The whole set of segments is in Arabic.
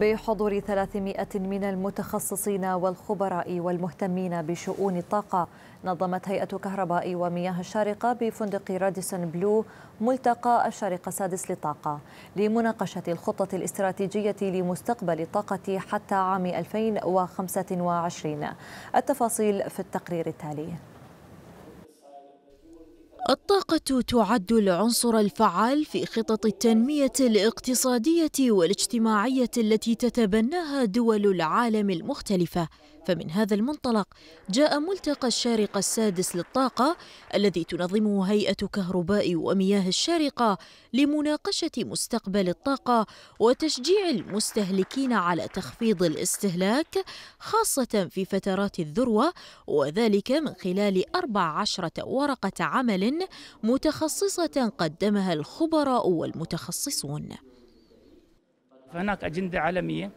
بحضور 300 من المتخصصين والخبراء والمهتمين بشؤون الطاقة نظمت هيئة كهرباء ومياه الشارقة بفندق راديسون بلو ملتقى الشارقة السادس للطاقة لمناقشة الخطة الاستراتيجية لمستقبل الطاقة حتى عام 2025 التفاصيل في التقرير التالي الطاقة تعد العنصر الفعال في خطط التنمية الاقتصادية والاجتماعية التي تتبناها دول العالم المختلفة فمن هذا المنطلق جاء ملتقى الشارقة السادس للطاقة الذي تنظمه هيئة كهرباء ومياه الشارقة لمناقشة مستقبل الطاقة وتشجيع المستهلكين على تخفيض الاستهلاك خاصة في فترات الذروة وذلك من خلال 14 ورقة عمل متخصصة قدمها الخبراء والمتخصصون. فهناك أجندة عالمية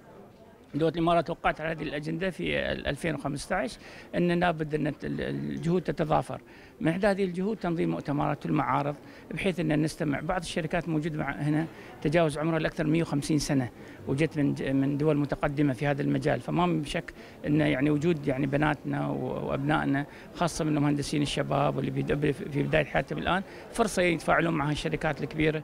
دولة الإمارات وقعت على هذه الأجندة في 2015 أننا بدنا الجهود تتضافر من إحدى هذه الجهود تنظيم مؤتمرات والمعارض بحيث أن نستمع بعض الشركات موجودة هنا تجاوز عمرها لأكثر 150 سنة وجت من من دول متقدمة في هذا المجال فما من شك أن يعني وجود يعني بناتنا وأبنائنا خاصة من المهندسين الشباب واللي في بداية حياتهم الآن فرصة يتفاعلون مع الشركات الكبيرة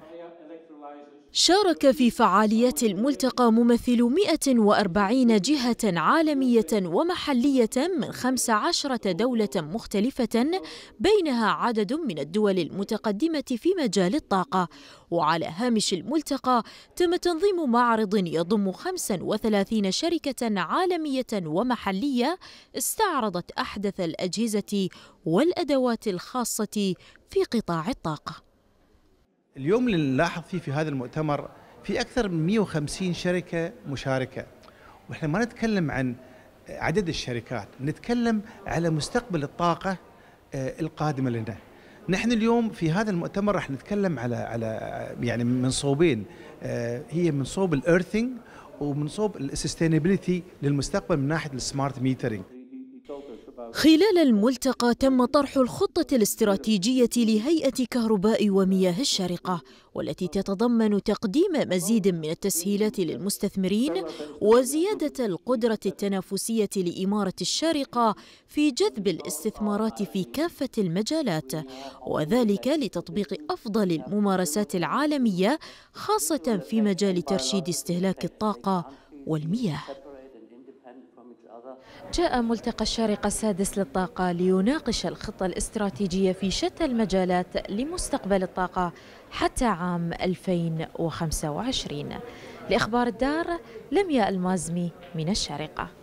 شارك في فعاليات الملتقى ممثل 140 جهة عالمية ومحلية من 15 دولة مختلفة بينها عدد من الدول المتقدمة في مجال الطاقة وعلى هامش الملتقى تم تنظيم معرض يضم 35 شركة عالمية ومحلية استعرضت أحدث الأجهزة والأدوات الخاصة في قطاع الطاقة اليوم اللي نلاحظ فيه في هذا المؤتمر في اكثر من 150 شركه مشاركه واحنا ما نتكلم عن عدد الشركات نتكلم على مستقبل الطاقه آه، القادمه لنا نحن اليوم في هذا المؤتمر راح نتكلم على على يعني من صوبين آه، هي من صوب الايرثنج ومن صوب السستينابيلتي للمستقبل من ناحيه السمارت ميترنج خلال الملتقى تم طرح الخطة الاستراتيجية لهيئة كهرباء ومياه الشارقة والتي تتضمن تقديم مزيد من التسهيلات للمستثمرين وزيادة القدرة التنافسية لإمارة الشارقة في جذب الاستثمارات في كافة المجالات وذلك لتطبيق أفضل الممارسات العالمية خاصة في مجال ترشيد استهلاك الطاقة والمياه جاء ملتقى الشارقة السادس للطاقة ليناقش الخطة الاستراتيجية في شتى المجالات لمستقبل الطاقة حتى عام 2025 لإخبار الدار لمياء المازمي من الشارقة